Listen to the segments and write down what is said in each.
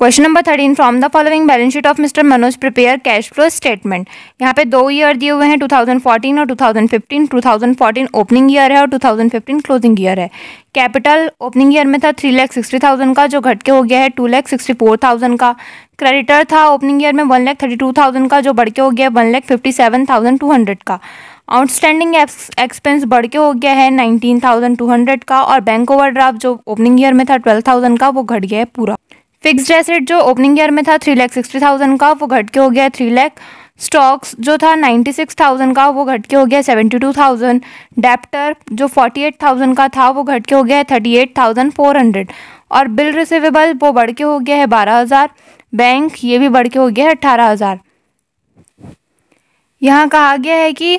question number thirteen from the following balance sheet of mister Manoj prepare cash flow statement यहाँ पे दो year दिए हुए हैं 2014 और 2015 2014 ओपनिंग ईयर है और 2015 क्लोजिंग ईयर है कैपिटल ओपनिंग ईयर में था थ्री लैख सिक्सटी थाउजेंड का जो घट के हो गया है two lakh sixty four thousand का क्रेडिटर था ओपनिंग ईयर में one lakh thirty two thousand का जो बढ़ के हो गया है one lakh fifty seven thousand two hundred का आउटस्टैंडिंग एक्सपेंस बढ़ के हो गया है नाइनटीन थाउजेंड टू हंड्रेड का और बैंक ओवर ड्राफ्ट जो ओपनिंग ईयर में था ट्वेल्व थाउजेंड का वो घट गया है पूरा फिक्स्ड एसेट जो ओपनिंग ईयर में था थ्री लैख सिक्सटी थाउजेंड का वो घट के हो गया थ्री लैख स्टॉक्स जो था नाइन्टी सिक्स थाउजेंड का वो घट के हो गया सेवेंटी टू थाउजेंड डेप्टर जो फोर्टी एट थाउजेंड का था वो घट के हो गया है thirty eight thousand four hundred और बिल रिसिवेबल वो बढ़ के हो गया है बारह हज़ार बैंक ये भी बढ़ के हो गया है अट्ठारह हज़ार यहाँ कहा गया है कि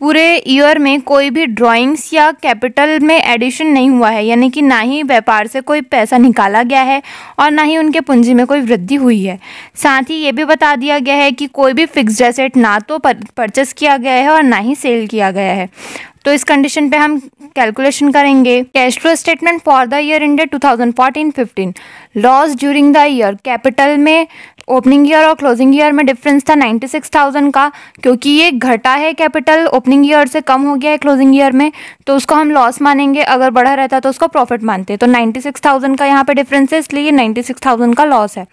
पूरे ईयर में कोई भी ड्राइंग्स या कैपिटल में एडिशन नहीं हुआ है यानी कि ना ही व्यापार से कोई पैसा निकाला गया है और ना ही उनके पूंजी में कोई वृद्धि हुई है साथ ही ये भी बता दिया गया है कि कोई भी फिक्स्ड एसेट ना तो परचेस किया गया है और ना ही सेल किया गया है तो इस कंडीशन पे हम कैलकुलेशन करेंगे cash flow statement for the year ended 2014-15 loss during the year capital में ओपनिंग ईयर और क्लोजिंग ईयर में डिफरेंस था 96,000 का क्योंकि ये घटा है कैपिटल ओपनिंग ईयर से कम हो गया है क्लोजिंग ईयर में तो उसको हम लॉस मानेंगे अगर बढ़ा रहता तो उसको प्रॉफिट मानते तो 96,000 का यहाँ पे डिफरेंस है इसलिए 96,000 का लॉस है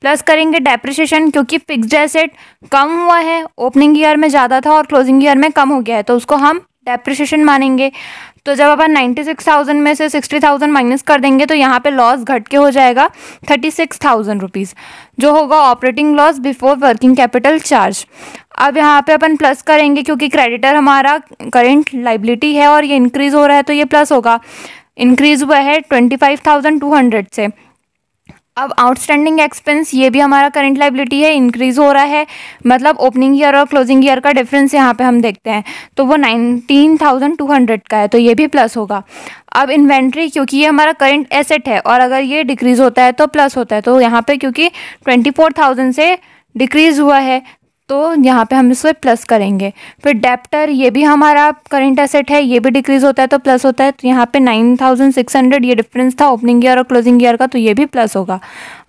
प्लस करेंगे डेप्रिसिएशन क्योंकि फिक्स्ड एसेट कम हुआ है ओपनिंग ईयर में ज़्यादा था और क्लोजिंग ईयर में कम हो गया है तो उसको हम डेप्रिशिएशन मानेंगे तो जब अपन 96,000 में से 60,000 माइनस कर देंगे तो यहाँ पे लॉस घट के हो जाएगा 36,000 रुपीज़ जो होगा operating loss before working capital charge अब यहाँ पे अपन प्लस करेंगे क्योंकि क्रेडिटर हमारा करेंट लाइबिलिटी है और ये इंक्रीज़ हो रहा है तो ये प्लस होगा इंक्रीज़ हुआ है twenty five thousand two hundred से अब आउटस्टैंडिंग एक्सपेंस ये भी हमारा करंट लाइबिलिटी है इंक्रीज़ हो रहा है मतलब ओपनिंग ईयर और क्लोजिंग ईयर का डिफरेंस यहाँ पे हम देखते हैं तो वो नाइनटीन थाउजेंड टू हंड्रेड का है तो ये भी प्लस होगा अब इन्वेंट्री क्योंकि ये हमारा करंट एसेट है और अगर ये डिक्रीज़ होता है तो प्लस होता है तो यहाँ पर क्योंकि ट्वेंटी फोर थाउजेंड से डिक्रीज़ हुआ है तो यहाँ पे हम इसमें प्लस करेंगे फिर डेप्टर ये भी हमारा करंट एसेट है ये भी डिक्रीज होता है तो प्लस होता है तो यहाँ पे नाइन थाउजेंड सिक्स हंड्रेड ये डिफरेंस था ओपनिंग ईयर और क्लोजिंग ईयर का तो ये भी प्लस होगा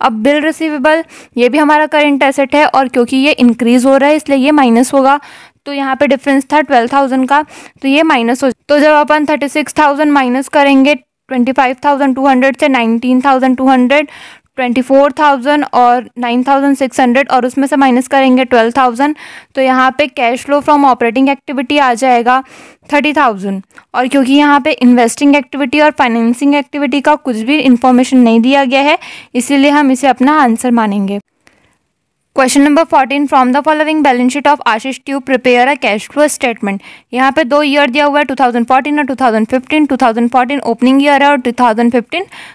अब बिल रिसीवेबल ये भी हमारा करंट एसेट है और क्योंकि ये इंक्रीज हो रहा है इसलिए ये माइनस होगा तो यहाँ पे डिफरेंस था ट्वेल्व थाउजेंड का तो ये माइनस हो तो जब अपन थर्टी सिक्स थाउजेंड माइनस करेंगे twenty five thousand two hundred से nineteen thousand two hundred twenty four thousand और नाइन थाउजेंड सिक्स हंड्रेड और उसमें से माइनस करेंगे ट्वेल्व थाउजेंड तो यहाँ पे cash flow from operating activity आ जाएगा थर्टी थाउजेंड और क्योंकि यहाँ पे इन्वेस्टिंग एक्टिविटी और फाइनेंसिंग एक्टिविटी का कुछ भी इन्फॉर्मेशन नहीं दिया गया है इसीलिए हम इसे अपना आंसर मानेंगे question number fourteen from the following balance sheet of Ashish tube prepare a cash flow statement यहाँ पे दो ईयर दिया हुआ है 2014 और 2015 2014 ओपनिंग ईयर है और 2015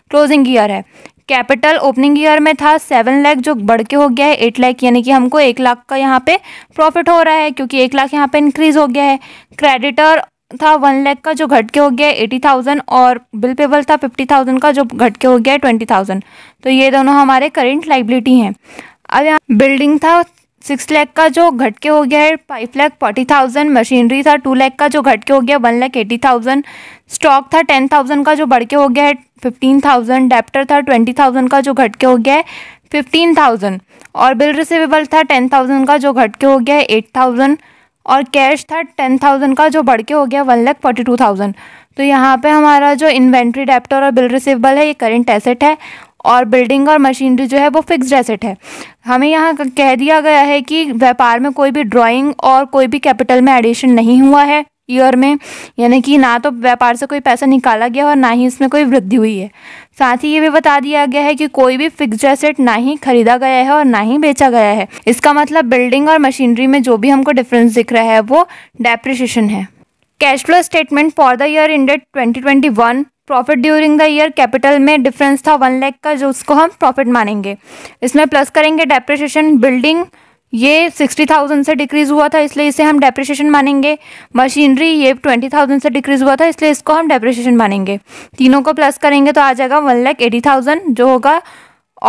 क्लोजिंग ईयर है कैपिटल ओपनिंग ईयर में था सेवन लाख जो बढ़ के हो गया है एट लाख यानी कि हमको एक लाख का यहाँ पे प्रॉफिट हो रहा है क्योंकि एक लाख यहाँ पे इंक्रीज हो गया है क्रेडिटर था वन लाख का जो घट के हो गया है एटी थाउजेंड और बिल पेबल था फिफ्टी थाउजेंड का जो घट के हो गया है ट्वेंटी थाउजेंड तो ये दोनों हमारे करेंट लाइबिलिटी हैं अब यहाँ बिल्डिंग था सिक्स लैख का जो घट के हो गया है five lakh forty thousand machinery था टू लैख का जो घट के हो गया one lakh eighty thousand stock था टेन थाउजेंड का जो बढ़ के हो गया है फिफ्टीन थाउजेंड डेप्टर था ट्वेंटी थाउजेंड का जो घट के हो गया है फिफ्टीन थाउजेंड और बिल रिसिवेबल था टेन थाउजेंड का जो घट के हो गया है एट थाउजेंड और कैश था टेन थाउजेंड का जो बढ़ के हो गया one lakh forty two thousand तो यहाँ पे हमारा जो इन्वेंट्री डेप्टर और बिल रिसिवेबल है ये करेंट एसेट है और बिल्डिंग और मशीनरी जो है वो फिक्स्ड एसेट है हमें यहाँ कह दिया गया है कि व्यापार में कोई भी ड्राइंग और कोई भी कैपिटल में एडिशन नहीं हुआ है ईयर में यानी कि ना तो व्यापार से कोई पैसा निकाला गया और ना ही इसमें कोई वृद्धि हुई है साथ ही ये भी बता दिया गया है कि कोई भी फिक्स एसेट ना ही खरीदा गया है और ना ही बेचा गया है इसका मतलब बिल्डिंग और मशीनरी में जो भी हमको डिफरेंस दिख रहा है वो डेप्रिशिएशन है cash flow statement for the year ended 2021 profit during the year capital में डिफरेंस था वन लैख का जो उसको हम प्रॉफिट मानेंगे इसमें प्लस करेंगे डेप्रिशिएशन बिल्डिंग ये सिक्सटी थाउजेंड से डिक्रीज़ हुआ था इसलिए इसे हम डेप्रिशिएशन मानेंगे मशीनरी ये ट्वेंटी थाउजेंड से डिक्रीज़ हुआ था इसलिए इसको हम डेप्रिशिएशन मानेंगे तीनों को प्लस करेंगे तो आ जाएगा वन लैख एटी थाउजेंड जो होगा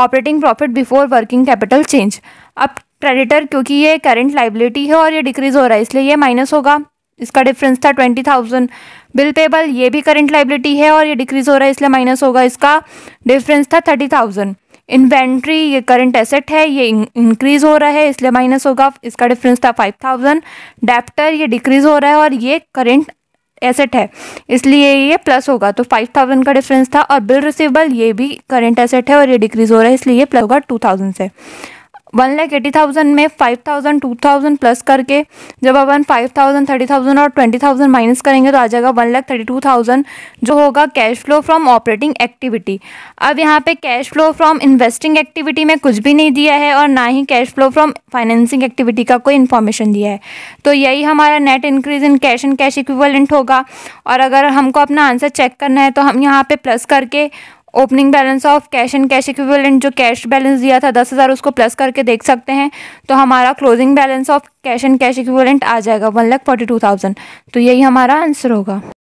operating profit before working capital change अब क्रेडिटर क्योंकि ये करेंट लाइबिलिटी है और ये डिक्रीज़ हो रहा है इसलिए ये माइनस होगा इसका डिफरेंस था ट्वेंटी थाउजेंड बिल पेबल ये भी करंट लाइबिलिटी है और ये डिक्रीज हो रहा है इसलिए माइनस होगा इसका डिफरेंस था थर्टी थाउजेंड इन्वेंट्री ये करंट एसेट है ये इंक्रीज हो रहा है इसलिए माइनस होगा इसका डिफरेंस था फाइव थाउजेंड डेप्टर ये डिक्रीज हो रहा है और ये करंट एसेट है इसलिए ये प्लस होगा तो फाइव थाउजेंड का डिफरेंस था और बिल रिसिवेबल ये भी करंट एसेट है और ये डिक्रीज हो रहा है इसलिए ये प्लस होगा टू थाउजेंड से वन लैख एटी थाउजेंड में five thousand two thousand plus करके जब अपन फाइव थाउजेंड थर्टी थाउजेंड और ट्वेंटी थाउजेंड माइनस करेंगे तो आ जाएगा one lakh thirty two thousand जो होगा cash flow from operating activity अब यहाँ पे cash flow from investing activity में कुछ भी नहीं दिया है और ना ही cash flow from financing activity का कोई इन्फॉर्मेशन दिया है तो यही हमारा net increase in cash and cash equivalent होगा और अगर हमको अपना आंसर चेक करना है तो हम यहाँ पे प्लस करके opening balance of cash and cash equivalent जो कैश बैलेंस दिया था दस हज़ार उसको प्लस करके देख सकते हैं तो हमारा closing balance of cash and cash equivalent आ जाएगा one lakh forty two thousand तो यही हमारा आंसर होगा